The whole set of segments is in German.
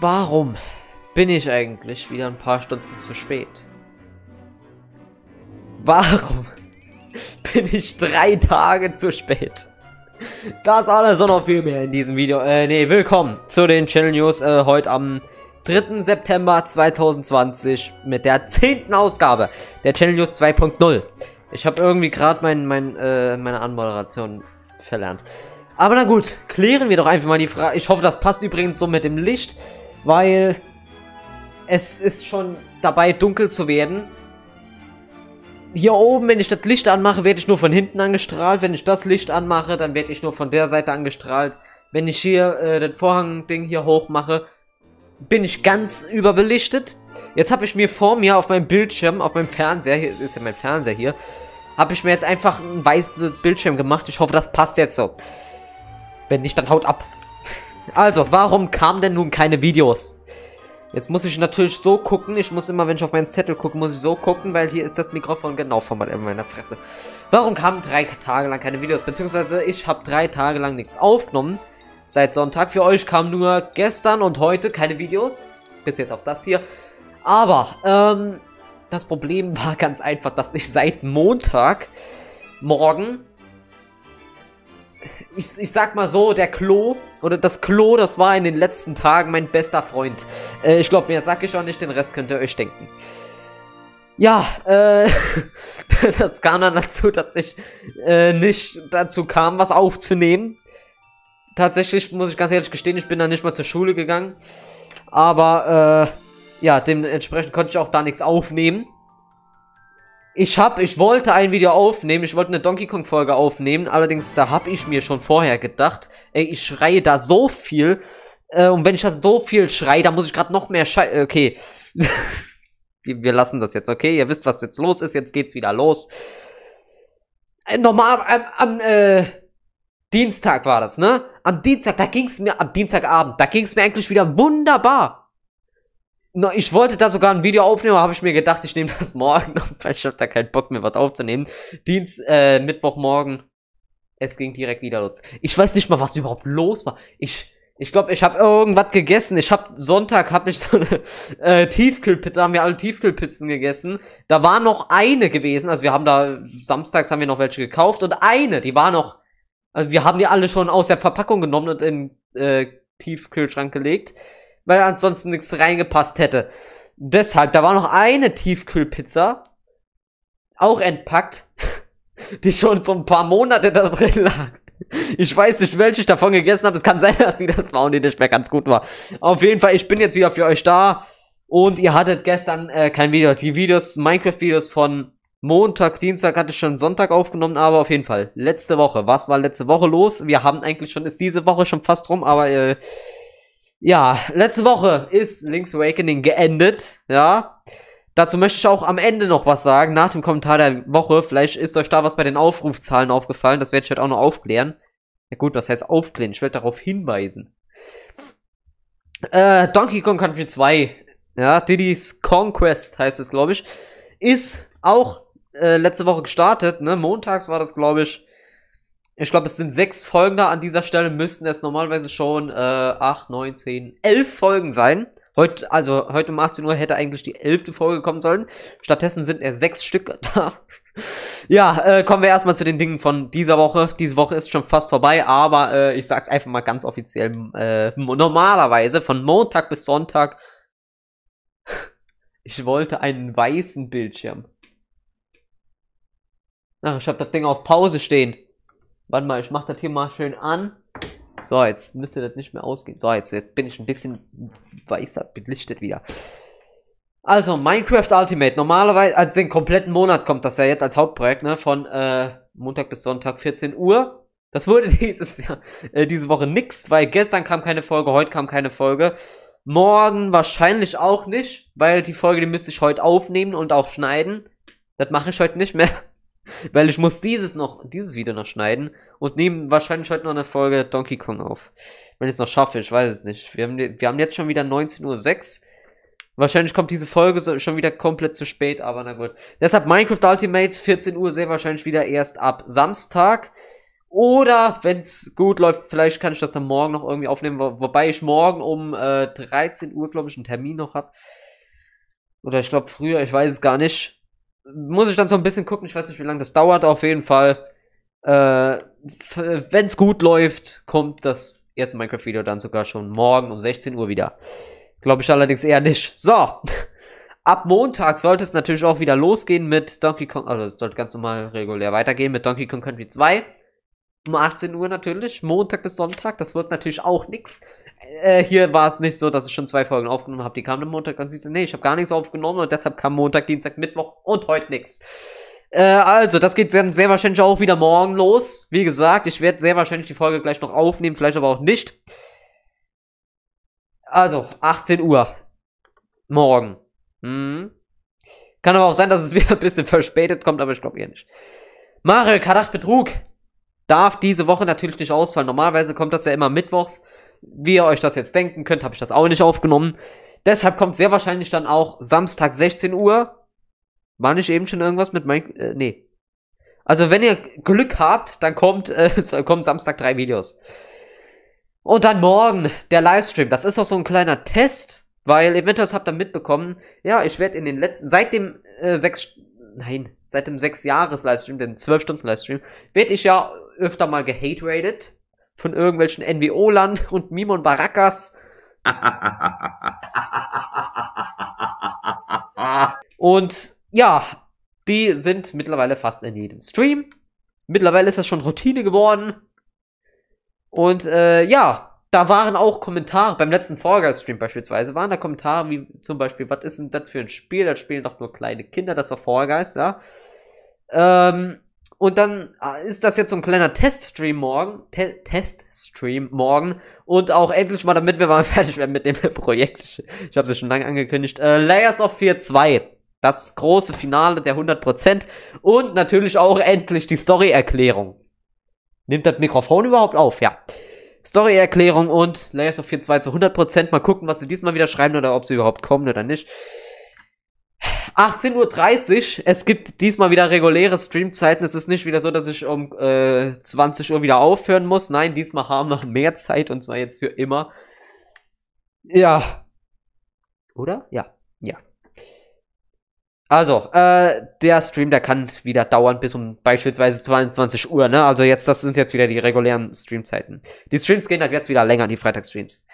Warum bin ich eigentlich wieder ein paar Stunden zu spät? Warum bin ich drei Tage zu spät? Das alles und noch viel mehr in diesem Video. Äh, nee, willkommen zu den Channel News äh, heute am 3. September 2020 mit der 10. Ausgabe der Channel News 2.0. Ich habe irgendwie gerade mein, mein, äh, meine Anmoderation verlernt. Aber na gut, klären wir doch einfach mal die Frage. Ich hoffe, das passt übrigens so mit dem Licht weil es ist schon dabei, dunkel zu werden. Hier oben, wenn ich das Licht anmache, werde ich nur von hinten angestrahlt. Wenn ich das Licht anmache, dann werde ich nur von der Seite angestrahlt. Wenn ich hier äh, den Vorhang-Ding hier hoch mache, bin ich ganz überbelichtet. Jetzt habe ich mir vor mir auf meinem Bildschirm, auf meinem Fernseher, hier ist ja mein Fernseher hier, habe ich mir jetzt einfach einen weißen Bildschirm gemacht. Ich hoffe, das passt jetzt so. Wenn nicht, dann haut ab. Also, warum kamen denn nun keine Videos? Jetzt muss ich natürlich so gucken. Ich muss immer, wenn ich auf meinen Zettel gucke, muss ich so gucken, weil hier ist das Mikrofon genau vor meiner Fresse. Warum kamen drei Tage lang keine Videos? Beziehungsweise ich habe drei Tage lang nichts aufgenommen. Seit Sonntag für euch kamen nur gestern und heute keine Videos. Bis jetzt auf das hier. Aber, ähm, das Problem war ganz einfach, dass ich seit Montag morgen ich, ich sag mal so, der Klo, oder das Klo, das war in den letzten Tagen mein bester Freund. Äh, ich glaube, mehr sag ich auch nicht, den Rest könnt ihr euch denken. Ja, äh, das kam dann dazu, dass ich äh, nicht dazu kam, was aufzunehmen. Tatsächlich muss ich ganz ehrlich gestehen, ich bin dann nicht mal zur Schule gegangen. Aber, äh, ja, dementsprechend konnte ich auch da nichts aufnehmen. Ich hab, ich wollte ein Video aufnehmen, ich wollte eine Donkey Kong Folge aufnehmen, allerdings da hab ich mir schon vorher gedacht, ey, ich schreie da so viel, äh, und wenn ich da so viel schreie, dann muss ich gerade noch mehr schei äh, okay. wir lassen das jetzt, okay? Ihr wisst, was jetzt los ist, jetzt geht's wieder los. Äh, normal, am, am äh, Dienstag war das, ne? Am Dienstag, da ging's mir, am Dienstagabend, da ging's mir eigentlich wieder wunderbar. No, ich wollte da sogar ein Video aufnehmen, aber habe ich mir gedacht, ich nehme das morgen auf, weil ich habe da keinen Bock mehr, was aufzunehmen. Dienst, äh, Mittwochmorgen. Es ging direkt wieder los. Ich weiß nicht mal, was überhaupt los war. Ich, ich glaube, ich habe irgendwas gegessen. Ich habe Sonntag habe ich so eine äh, Tiefkühlpizza, haben wir alle Tiefkühlpizzen gegessen. Da war noch eine gewesen, also wir haben da samstags haben wir noch welche gekauft und eine, die war noch also wir haben die alle schon aus der Verpackung genommen und in äh, Tiefkühlschrank gelegt weil ansonsten nichts reingepasst hätte. Deshalb, da war noch eine Tiefkühlpizza, auch entpackt, die schon so ein paar Monate da drin lag. Ich weiß nicht, welche ich davon gegessen habe. Es kann sein, dass die das war und die nicht mehr ganz gut war. Auf jeden Fall, ich bin jetzt wieder für euch da. Und ihr hattet gestern äh, kein Video. Die Videos, Minecraft-Videos von Montag, Dienstag hatte ich schon Sonntag aufgenommen, aber auf jeden Fall. Letzte Woche. Was war letzte Woche los? Wir haben eigentlich schon, ist diese Woche schon fast rum, aber äh, ja, letzte Woche ist Link's Awakening geendet. Ja. Dazu möchte ich auch am Ende noch was sagen, nach dem Kommentar der Woche. Vielleicht ist euch da was bei den Aufrufzahlen aufgefallen. Das werde ich halt auch noch aufklären. Ja gut, was heißt aufklären? Ich werde darauf hinweisen. Äh, Donkey Kong Country 2, ja, Diddy's Conquest heißt es, glaube ich, ist auch äh, letzte Woche gestartet, ne? Montags war das, glaube ich. Ich glaube, es sind sechs Folgen da. An dieser Stelle müssten es normalerweise schon äh, acht, neun, zehn, elf Folgen sein. Heute, also heute um 18 Uhr hätte eigentlich die elfte Folge kommen sollen. Stattdessen sind er sechs Stück da. ja, äh, kommen wir erstmal zu den Dingen von dieser Woche. Diese Woche ist schon fast vorbei, aber äh, ich sag's einfach mal ganz offiziell. Äh, normalerweise von Montag bis Sonntag. ich wollte einen weißen Bildschirm. Ach, ich habe das Ding auf Pause stehen. Warte mal, ich mache das hier mal schön an. So, jetzt müsste das nicht mehr ausgehen. So, jetzt, jetzt bin ich ein bisschen weißer, belichtet wieder. Also, Minecraft Ultimate. Normalerweise, also den kompletten Monat kommt das ja jetzt als Hauptprojekt, ne? Von äh, Montag bis Sonntag, 14 Uhr. Das wurde dieses Jahr, äh, diese Woche nix, weil gestern kam keine Folge, heute kam keine Folge. Morgen wahrscheinlich auch nicht, weil die Folge, die müsste ich heute aufnehmen und auch schneiden. Das mache ich heute nicht mehr. Weil ich muss dieses noch, dieses Video noch schneiden und nehmen wahrscheinlich heute noch eine Folge Donkey Kong auf. Wenn ich es noch schaffe, ich weiß es nicht. Wir haben, wir haben jetzt schon wieder 19.06 Uhr. Wahrscheinlich kommt diese Folge schon wieder komplett zu spät, aber na gut. Deshalb Minecraft Ultimate 14 Uhr sehr wahrscheinlich wieder erst ab Samstag. Oder wenn es gut läuft, vielleicht kann ich das dann morgen noch irgendwie aufnehmen, wo, wobei ich morgen um äh, 13 Uhr, glaube ich, einen Termin noch habe. Oder ich glaube früher, ich weiß es gar nicht muss ich dann so ein bisschen gucken. Ich weiß nicht, wie lange das dauert. Auf jeden Fall, äh, wenn es gut läuft, kommt das erste Minecraft-Video dann sogar schon morgen um 16 Uhr wieder. Glaube ich allerdings eher nicht. So, ab Montag sollte es natürlich auch wieder losgehen mit Donkey Kong. Also, es sollte ganz normal regulär weitergehen mit Donkey Kong Country 2. Um 18 Uhr natürlich, Montag bis Sonntag. Das wird natürlich auch nichts äh, hier war es nicht so, dass ich schon zwei Folgen aufgenommen habe. Die kamen am Montag und sie so, nee, ich habe gar nichts aufgenommen und deshalb kam Montag, Dienstag, Mittwoch und heute nichts. Äh, also, das geht sehr, sehr wahrscheinlich auch wieder morgen los. Wie gesagt, ich werde sehr wahrscheinlich die Folge gleich noch aufnehmen, vielleicht aber auch nicht. Also, 18 Uhr. Morgen. Mhm. Kann aber auch sein, dass es wieder ein bisschen verspätet kommt, aber ich glaube eher nicht. Mario Verdacht Betrug. Darf diese Woche natürlich nicht ausfallen. Normalerweise kommt das ja immer mittwochs. Wie ihr euch das jetzt denken könnt, habe ich das auch nicht aufgenommen. Deshalb kommt sehr wahrscheinlich dann auch Samstag 16 Uhr. War nicht eben schon irgendwas mit mein. Äh, nee. Also, wenn ihr Glück habt, dann kommt, äh, kommen Samstag drei Videos. Und dann morgen der Livestream. Das ist auch so ein kleiner Test, weil eventuell habt ihr mitbekommen, ja, ich werde in den letzten, seit dem äh, sechs, nein, seit dem sechs Jahres Livestream, den 12 Stunden Livestream, werde ich ja öfter mal gehate-rated von irgendwelchen NWO-Lern und Mimon Barakas. und ja, die sind mittlerweile fast in jedem Stream. Mittlerweile ist das schon Routine geworden. Und äh, ja, da waren auch Kommentare, beim letzten Vorgas-Stream beispielsweise, waren da Kommentare wie zum Beispiel, was ist denn das für ein Spiel? Das spielen doch nur kleine Kinder, das war Vorgeist, ja. Ähm, und dann äh, ist das jetzt so ein kleiner Teststream morgen. Te Teststream morgen. Und auch endlich mal, damit wir mal fertig werden mit dem Projekt. Ich habe es schon lange angekündigt. Äh, Layers of Fear 2. Das große Finale der 100%. Und natürlich auch endlich die Story-Erklärung. Nimmt das Mikrofon überhaupt auf? Ja. Story-Erklärung und Layers of Fear 2 zu 100%. Mal gucken, was sie diesmal wieder schreiben oder ob sie überhaupt kommen oder nicht. 18.30 Uhr. Es gibt diesmal wieder reguläre Streamzeiten. Es ist nicht wieder so, dass ich um äh, 20 Uhr wieder aufhören muss. Nein, diesmal haben wir mehr Zeit und zwar jetzt für immer. Ja. Oder? Ja. Ja. Also, äh, der Stream, der kann wieder dauern bis um beispielsweise 22 Uhr, ne? Also jetzt, das sind jetzt wieder die regulären Streamzeiten. Die Streams gehen halt jetzt wieder länger, die Freitagsstreams.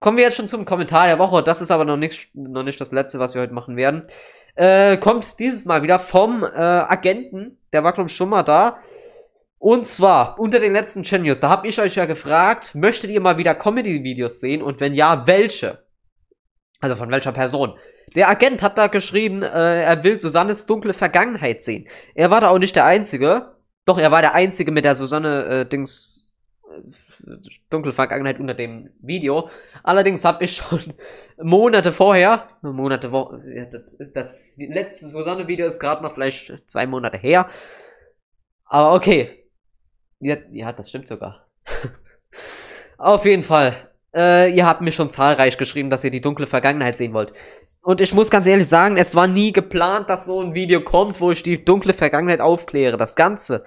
Kommen wir jetzt schon zum Kommentar der Woche. Das ist aber noch nicht, noch nicht das letzte, was wir heute machen werden. Äh, kommt dieses Mal wieder vom äh, Agenten. Der war, glaube ich, schon mal da. Und zwar unter den letzten Gen News. Da habe ich euch ja gefragt, möchtet ihr mal wieder Comedy-Videos sehen? Und wenn ja, welche? Also von welcher Person? Der Agent hat da geschrieben, äh, er will Susannes dunkle Vergangenheit sehen. Er war da auch nicht der Einzige. Doch, er war der Einzige mit der Susanne-Dings. Äh, äh dunkle Vergangenheit unter dem Video. Allerdings habe ich schon Monate vorher, Monate, wo, das, das letzte Susanne-Video ist gerade noch vielleicht zwei Monate her. Aber okay. Ja, ja das stimmt sogar. Auf jeden Fall. Äh, ihr habt mir schon zahlreich geschrieben, dass ihr die dunkle Vergangenheit sehen wollt. Und ich muss ganz ehrlich sagen, es war nie geplant, dass so ein Video kommt, wo ich die dunkle Vergangenheit aufkläre. Das Ganze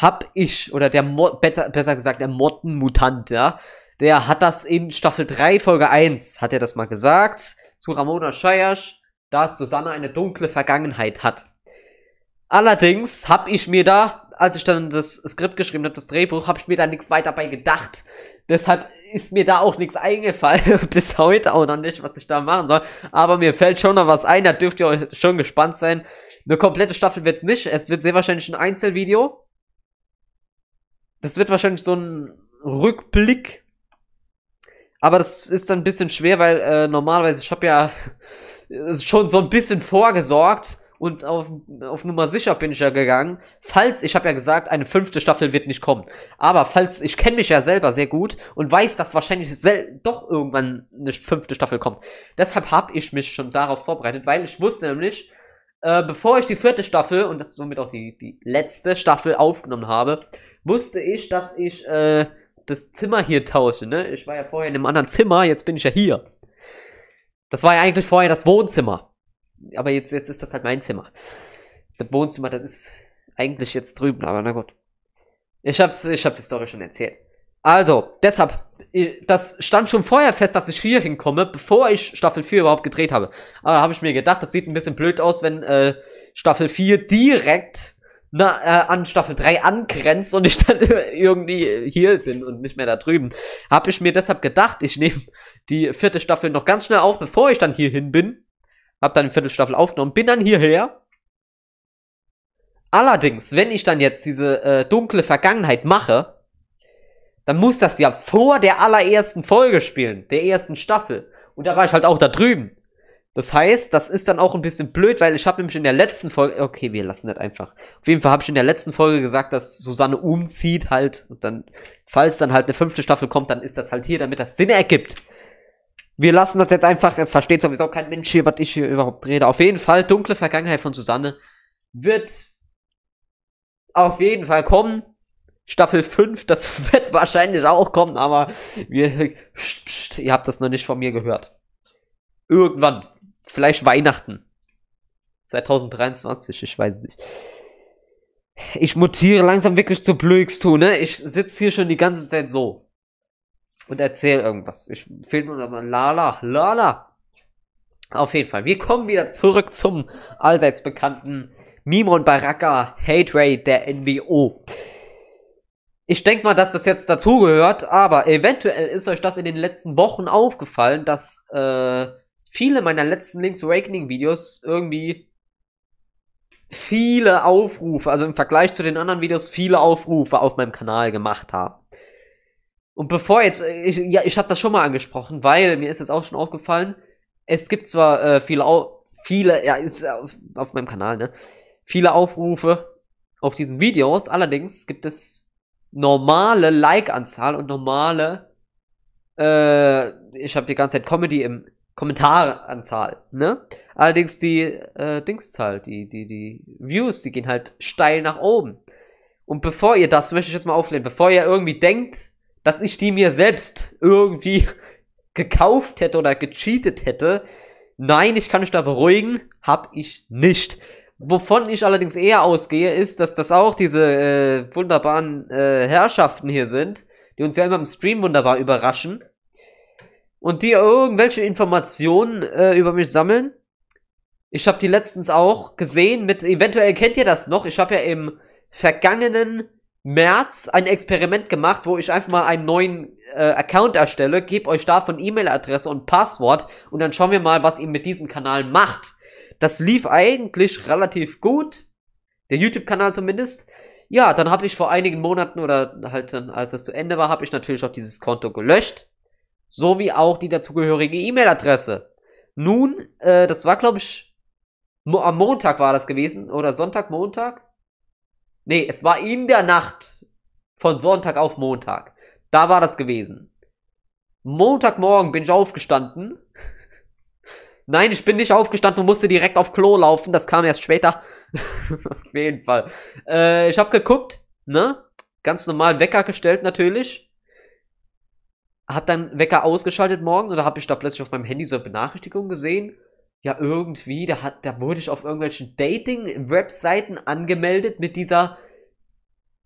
hab ich, oder der Mod, besser, besser gesagt, der Mottenmutant, ja, der hat das in Staffel 3, Folge 1, hat er das mal gesagt, zu Ramona Scheiersch, dass Susanne eine dunkle Vergangenheit hat. Allerdings hab ich mir da, als ich dann das Skript geschrieben habe, das Drehbuch, hab ich mir da nichts weiter bei gedacht. Deshalb ist mir da auch nichts eingefallen, bis heute auch noch nicht, was ich da machen soll. Aber mir fällt schon noch was ein, da dürft ihr euch schon gespannt sein. Eine komplette Staffel wird's nicht, es wird sehr wahrscheinlich ein Einzelvideo, das wird wahrscheinlich so ein Rückblick. Aber das ist dann ein bisschen schwer, weil äh, normalerweise, ich habe ja schon so ein bisschen vorgesorgt und auf, auf Nummer sicher bin ich ja gegangen. Falls, ich habe ja gesagt, eine fünfte Staffel wird nicht kommen. Aber falls, ich kenne mich ja selber sehr gut und weiß, dass wahrscheinlich doch irgendwann eine fünfte Staffel kommt. Deshalb habe ich mich schon darauf vorbereitet, weil ich wusste nämlich, äh, bevor ich die vierte Staffel und somit auch die, die letzte Staffel aufgenommen habe, musste ich, dass ich äh, das Zimmer hier tausche, ne? Ich war ja vorher in einem anderen Zimmer, jetzt bin ich ja hier. Das war ja eigentlich vorher das Wohnzimmer. Aber jetzt, jetzt ist das halt mein Zimmer. Das Wohnzimmer, das ist eigentlich jetzt drüben, aber na gut. Ich hab's, ich hab die Story schon erzählt. Also, deshalb, das stand schon vorher fest, dass ich hier hinkomme, bevor ich Staffel 4 überhaupt gedreht habe. Aber da habe ich mir gedacht, das sieht ein bisschen blöd aus, wenn äh, Staffel 4 direkt na, äh, an Staffel 3 angrenzt und ich dann irgendwie hier bin und nicht mehr da drüben. Habe ich mir deshalb gedacht, ich nehme die vierte Staffel noch ganz schnell auf, bevor ich dann hier hin bin. Hab dann die vierte Staffel aufgenommen, bin dann hierher. Allerdings, wenn ich dann jetzt diese äh, dunkle Vergangenheit mache, dann muss das ja vor der allerersten Folge spielen, der ersten Staffel. Und da war ich halt auch da drüben. Das heißt, das ist dann auch ein bisschen blöd, weil ich habe nämlich in der letzten Folge, okay, wir lassen das einfach. Auf jeden Fall habe ich in der letzten Folge gesagt, dass Susanne umzieht halt und dann, falls dann halt eine fünfte Staffel kommt, dann ist das halt hier, damit das Sinn ergibt. Wir lassen das jetzt einfach, versteht sowieso kein Mensch hier, was ich hier überhaupt rede. Auf jeden Fall, dunkle Vergangenheit von Susanne wird auf jeden Fall kommen. Staffel 5, das wird wahrscheinlich auch kommen, aber wir, pst, pst, ihr habt das noch nicht von mir gehört. Irgendwann, Vielleicht Weihnachten. 2023, ich weiß nicht. Ich mutiere langsam wirklich zu Blöigstu, ne? Ich sitze hier schon die ganze Zeit so. Und erzähle irgendwas. Ich fehlt nur noch mal Lala, Lala. Auf jeden Fall. Wir kommen wieder zurück zum allseits bekannten Mimon Baraka Hate Ray der NWO. Ich denke mal, dass das jetzt dazugehört, aber eventuell ist euch das in den letzten Wochen aufgefallen, dass äh, viele meiner letzten Links Awakening Videos irgendwie viele Aufrufe, also im Vergleich zu den anderen Videos viele Aufrufe auf meinem Kanal gemacht haben. Und bevor jetzt, ich, ja, ich habe das schon mal angesprochen, weil mir ist es auch schon aufgefallen, es gibt zwar äh, viele, Au viele, ja, ist auf, auf meinem Kanal, ne, viele Aufrufe auf diesen Videos, allerdings gibt es normale Like-Anzahl und normale, äh, ich habe die ganze Zeit Comedy im Kommentaranzahl, ne? Allerdings die äh, Dingszahl, die, die, die Views, die gehen halt steil nach oben. Und bevor ihr das, möchte ich jetzt mal auflehnen, bevor ihr irgendwie denkt, dass ich die mir selbst irgendwie gekauft hätte oder gecheatet hätte, nein, ich kann euch da beruhigen, hab ich nicht. Wovon ich allerdings eher ausgehe, ist, dass das auch diese äh, wunderbaren äh, Herrschaften hier sind, die uns ja immer im Stream wunderbar überraschen und die irgendwelche Informationen äh, über mich sammeln. Ich habe die letztens auch gesehen mit, eventuell kennt ihr das noch, ich habe ja im vergangenen März ein Experiment gemacht, wo ich einfach mal einen neuen äh, Account erstelle, gebe euch davon E-Mail-Adresse und Passwort und dann schauen wir mal, was ihr mit diesem Kanal macht. Das lief eigentlich relativ gut, der YouTube-Kanal zumindest. Ja, dann habe ich vor einigen Monaten oder halt dann, als das zu Ende war, habe ich natürlich auch dieses Konto gelöscht sowie auch die dazugehörige E-Mail-Adresse. Nun, äh, das war glaube ich mo am Montag war das gewesen oder Sonntag, Montag? Nee, es war in der Nacht von Sonntag auf Montag. Da war das gewesen. Montagmorgen bin ich aufgestanden. Nein, ich bin nicht aufgestanden und musste direkt auf Klo laufen. Das kam erst später. auf jeden Fall. Äh, ich habe geguckt, ne? Ganz normal Wecker gestellt natürlich. Hab dann Wecker ausgeschaltet morgen oder habe ich da plötzlich auf meinem Handy so eine Benachrichtigung gesehen? Ja, irgendwie, da, hat, da wurde ich auf irgendwelchen Dating-Webseiten angemeldet mit dieser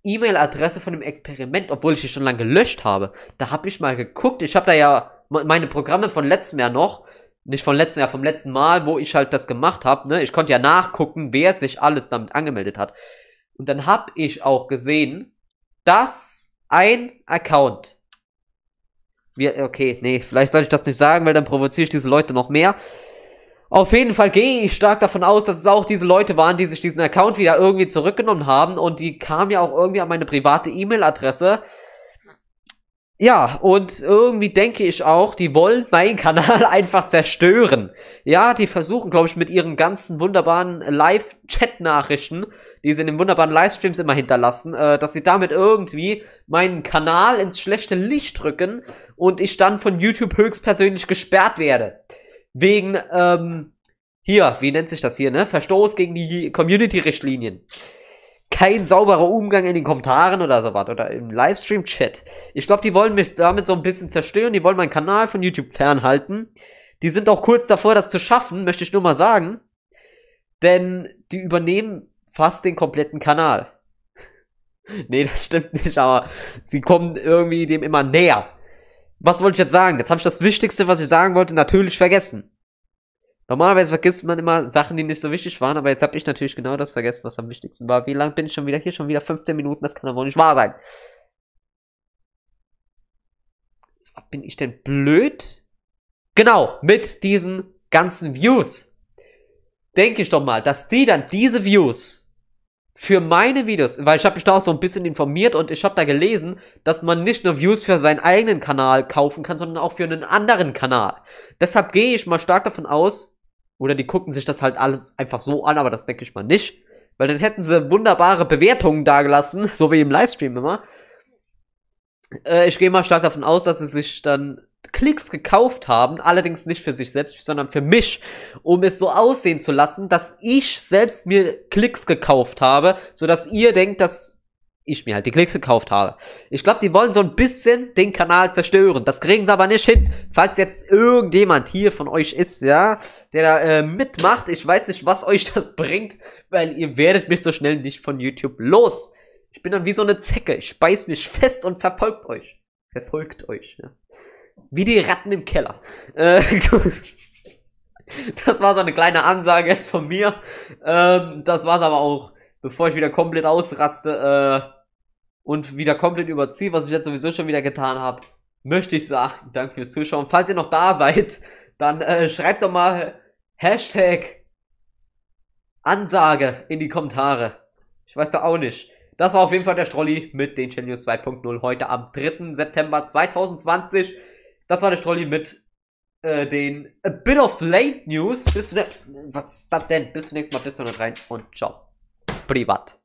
E-Mail-Adresse von dem Experiment, obwohl ich die schon lange gelöscht habe. Da habe ich mal geguckt, ich habe da ja meine Programme von letztem Jahr noch, nicht von letztem Jahr, vom letzten Mal, wo ich halt das gemacht habe, ne? Ich konnte ja nachgucken, wer sich alles damit angemeldet hat. Und dann habe ich auch gesehen, dass ein Account wir, okay, nee, vielleicht sollte ich das nicht sagen, weil dann provoziere ich diese Leute noch mehr. Auf jeden Fall gehe ich stark davon aus, dass es auch diese Leute waren, die sich diesen Account wieder irgendwie zurückgenommen haben und die kamen ja auch irgendwie an meine private E-Mail-Adresse. Ja, und irgendwie denke ich auch, die wollen meinen Kanal einfach zerstören. Ja, die versuchen, glaube ich, mit ihren ganzen wunderbaren Live-Chat-Nachrichten, die sie in den wunderbaren Livestreams immer hinterlassen, äh, dass sie damit irgendwie meinen Kanal ins schlechte Licht drücken und ich dann von YouTube höchstpersönlich gesperrt werde. Wegen, ähm, hier, wie nennt sich das hier, ne? Verstoß gegen die Community-Richtlinien kein sauberer Umgang in den Kommentaren oder sowas oder im Livestream-Chat. Ich glaube, die wollen mich damit so ein bisschen zerstören. Die wollen meinen Kanal von YouTube fernhalten. Die sind auch kurz davor, das zu schaffen, möchte ich nur mal sagen. Denn die übernehmen fast den kompletten Kanal. nee, das stimmt nicht, aber sie kommen irgendwie dem immer näher. Was wollte ich jetzt sagen? Jetzt habe ich das Wichtigste, was ich sagen wollte, natürlich vergessen. Normalerweise vergisst man immer Sachen, die nicht so wichtig waren, aber jetzt habe ich natürlich genau das vergessen, was am wichtigsten war. Wie lange bin ich schon wieder hier? Schon wieder 15 Minuten, das kann doch wohl nicht wahr sein. So, bin ich denn blöd? Genau, mit diesen ganzen Views. Denke ich doch mal, dass die dann diese Views für meine Videos, weil ich habe mich da auch so ein bisschen informiert und ich habe da gelesen, dass man nicht nur Views für seinen eigenen Kanal kaufen kann, sondern auch für einen anderen Kanal. Deshalb gehe ich mal stark davon aus, oder die gucken sich das halt alles einfach so an, aber das denke ich mal nicht, weil dann hätten sie wunderbare Bewertungen dagelassen, so wie im Livestream immer. Äh, ich gehe mal stark davon aus, dass sie sich dann Klicks gekauft haben, allerdings nicht für sich selbst, sondern für mich, um es so aussehen zu lassen, dass ich selbst mir Klicks gekauft habe, sodass ihr denkt, dass ich mir halt die Klicks gekauft habe. Ich glaube, die wollen so ein bisschen den Kanal zerstören. Das kriegen sie aber nicht hin. Falls jetzt irgendjemand hier von euch ist, ja, der da äh, mitmacht, ich weiß nicht, was euch das bringt, weil ihr werdet mich so schnell nicht von YouTube los. Ich bin dann wie so eine Zecke. Ich speis mich fest und verfolgt euch. Verfolgt euch, ja. Wie die Ratten im Keller. Äh, das war so eine kleine Ansage jetzt von mir. Ähm, das war's aber auch, bevor ich wieder komplett ausraste äh, und wieder komplett überziehe, was ich jetzt sowieso schon wieder getan habe. Möchte ich sagen, danke fürs Zuschauen. Falls ihr noch da seid, dann äh, schreibt doch mal Hashtag Ansage in die Kommentare. Ich weiß doch auch nicht. Das war auf jeden Fall der Strolli mit den Channel 2.0 heute am 3. September 2020. Das war der Strolli mit äh, den A Bit of Late News. Bis zum nächsten Mal. Bis zum nächsten Mal. Bis zur rein und ciao. Privat.